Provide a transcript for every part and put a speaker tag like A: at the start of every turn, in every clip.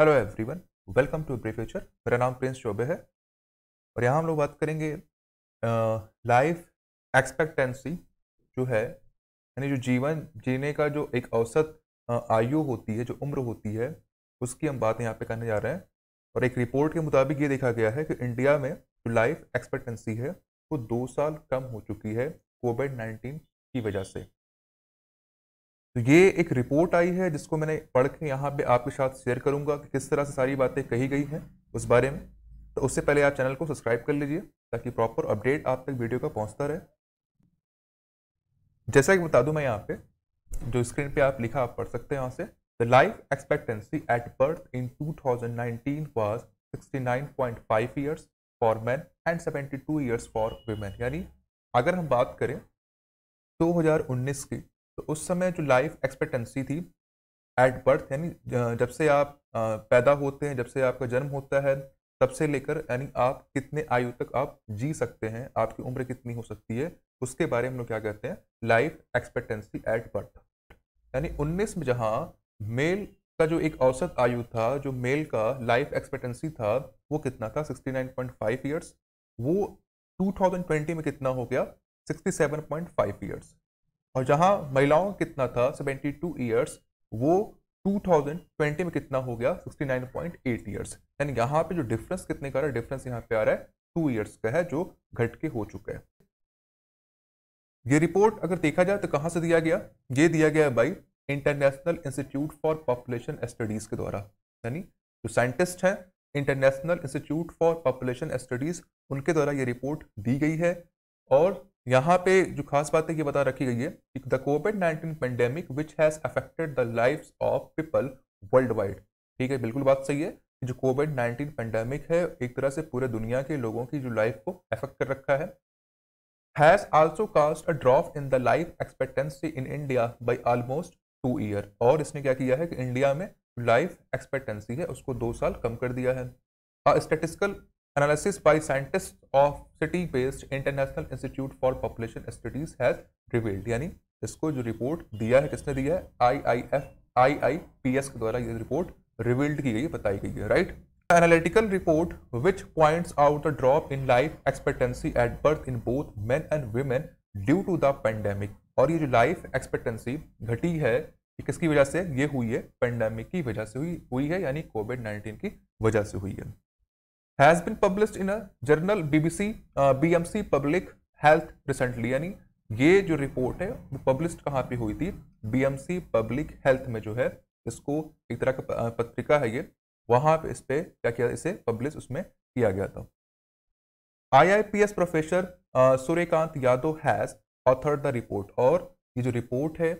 A: Hello everyone welcome to ब्रे future मेरा नाम प्रिंस चौबे है और यहाँ हम लोग बात करेंगे लाइफ एक्सपेक्टेंसी जो है यानी जो जीवन जीने का जो एक औसत आयु होती है जो उम्र होती है उसकी हम बात यहाँ पे करने जा रहे हैं और एक रिपोर्ट के मुताबिक ये देखा गया है कि इंडिया में जो लाइफ एक्सपेक्टेंसी है वो दो साल कम हो चुकी है कोविड नाइन्टीन की वजह से तो ये एक रिपोर्ट आई है जिसको मैंने पढ़ के यहाँ पे आपके साथ शेयर करूँगा कि किस तरह से सारी बातें कही गई हैं उस बारे में तो उससे पहले आप चैनल को सब्सक्राइब कर लीजिए ताकि प्रॉपर अपडेट आप तक वीडियो का पहुँचता रहे जैसा कि बता दूँ मैं यहाँ पे जो स्क्रीन पे आप लिखा आप पढ़ सकते हैं यहाँ से the life expectancy at birth in 2019 was 69.5 years for man and two years for women यानी अगर हम बात करें 2019 की तो उस समय जो लाइफ एक्सपेक्टेंसी थी एट बर्थ यानी जब से आप पैदा होते हैं जब से आपका जन्म होता है तब से लेकर यानी आप कितने आयु तक आप जी सकते हैं आपकी उम्र कितनी हो सकती है उसके बारे में हम लोग क्या कहते हैं लाइफ एक्सपेक्टेंसी एट बर्थ यानी उन्नीस में जहाँ मेल का जो एक औसत आयु था जो मेल का लाइफ एक्सपेक्टेंसी था वो कितना था 69.5 ईयर्स वो 2020 में कितना हो गया 67.5 ईयर्स और जहां महिलाओं कितना था 72 ईयर्स वो 2020 में कितना हो गया 69.8 ईयर्स यानी यहाँ पे जो डिफरेंस कितने का रहा है डिफरेंस यहाँ पे आ रहा है टू ईयर्स का है जो घट के हो चुका है ये रिपोर्ट अगर देखा जाए तो कहाँ से दिया गया ये दिया गया है भाई international institute for population studies के द्वारा यानी जो साइंटिस्ट हैं international institute for population studies उनके द्वारा ये रिपोर्ट दी गई है और यहाँ पे जो खास बात है ये बता रखी गई है the COVID nineteen pandemic which has affected the life of people world wide ठीक है बिल्कुल बात सही है कि जो कोविड नाइनटीन पेंडेमिक है एक तरह से पूरे दुनिया के लोगों की जो लाइफ को अफेक्ट कर रखा है has also cast a drop in the life expectancy in India by almost two year और इसने क्या किया है कि इंडिया में लाइफ एक्सपेक्टेंसी है उसको दो साल कम कर दिया है statistical analysis by scientists of city based international institute for population studies has revealed yani isko जो रिपोर्ट दिया है किसने दिया है iif iips ke dwara ye report revealed ki gayi ये रिपोर्ट रिवील्ड की गई बताई गई है right analytical report which points out the drop in life expectancy at birth in both men and women due to और ये जो life expectancy घटी है कि किसकी वजह से ये हुई है पेंडेमिक की वजह से हुई हुई है यानी कोविड नाइन्टीन की वजह से हुई है has been published in a journal BBC BMC public health recently यानी ये जो रिपोर्ट है वो पब्लिश कहाँ पे हुई थी बीएमसी पब्लिक हेल्थ में जो है इसको एक तरह का पत्रिका है ये वहां पे इस पर क्या किया इसे पब्लिश उसमें किया गया था IIPS professor Suryakant Yadav has author the report और ये जो रिपोर्ट है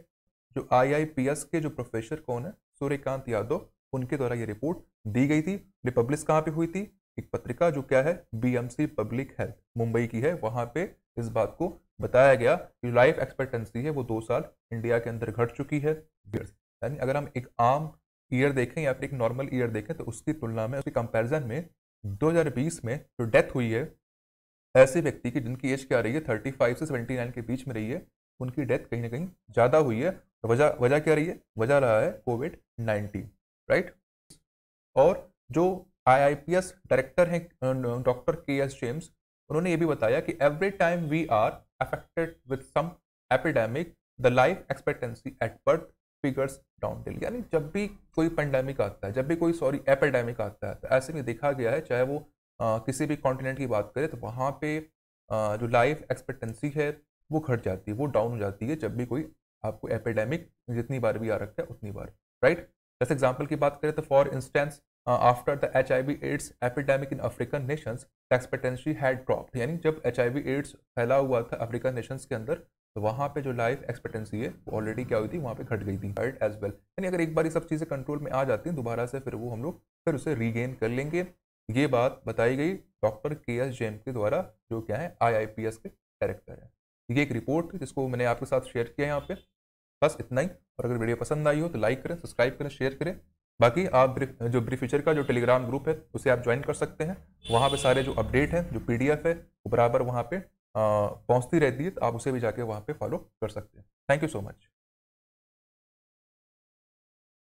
A: जो आईआईपीएस के जो प्रोफेसर कौन है सूर्यकांत यादव उनके द्वारा ये रिपोर्ट दी गई थी ये पब्लिश कहाँ पे हुई थी एक पत्रिका जो क्या है बीएमसी पब्लिक हेल्थ मुंबई की है वहां पे इस बात को बताया गया कि लाइफ एक्सपेक्टेंसी है वो दो साल इंडिया के अंदर घट चुकी है यानी अगर हम एक आम ईयर देखें या फिर एक नॉर्मल ईयर देखें तो उसकी तुलना में उसके कंपेरिजन में 2020 में जो डेथ हुई है ऐसे व्यक्ति की जिनकी एज क्या रही है 35 से 79 के बीच में रही है उनकी डेथ कहीं ना कहीं ज़्यादा हुई है वजह वजह क्या रही है वजह रहा है कोविड 19 राइट और जो आईआईपीएस डायरेक्टर हैं डॉक्टर के एस जेम्स उन्होंने ये भी बताया कि every time we are affected with some epidemic the life expectancy at birth figures down till यानी जब भी कोई पेंडेमिक आता है जब भी कोई सॉरी एपिडेमिक आता है तो ऐसे में देखा गया है चाहे वो आ, किसी भी कॉन्टिनेंट की बात करें तो वहाँ पे आ, जो लाइफ एक्सपेक्टेंसी है वो घट जाती है वो डाउन हो जाती है जब भी कोई आपको एपिडेमिक जितनी बार भी आ रखा है उतनी बार राइट जैसे एग्जाम्पल की बात करें तो for instance uh, after the HIV AIDS epidemic in African nations, the expectancy had dropped. यानी जब एच आई वी एड्स फैला हुआ था अफ्रीकन नेशंस के अंदर तो वहाँ पे जो लाइफ एक्सपेक्टेंसी है वो ऑलरेडी क्या हुई थी वहाँ पे घट गई थी हर्ट एज वेल यानी अगर एक बार ये सब चीज़ें कंट्रोल में आ जाती हैं दोबारा से फिर वो हम लोग फिर उसे रीगेन कर लेंगे ये बात बताई गई डॉक्टर के एस जैम के द्वारा जो क्या है आईआईपीएस के डायरेक्टर है ये एक रिपोर्ट जिसको मैंने आपके साथ शेयर किया है यहाँ पे बस इतना ही और अगर वीडियो पसंद आई हो तो लाइक करें सब्सक्राइब करें शेयर करें बाकी आप जो ब्री फ्यूचर का जो टेलीग्राम ग्रुप है उसे आप ज्वाइन कर सकते हैं वहाँ पे सारे जो अपडेट हैं जो पीडीएफ है वो बराबर वहाँ पे पहुँचती रहती है तो आप उसे भी जाके वहाँ पे फॉलो कर सकते हैं थैंक यू सो मच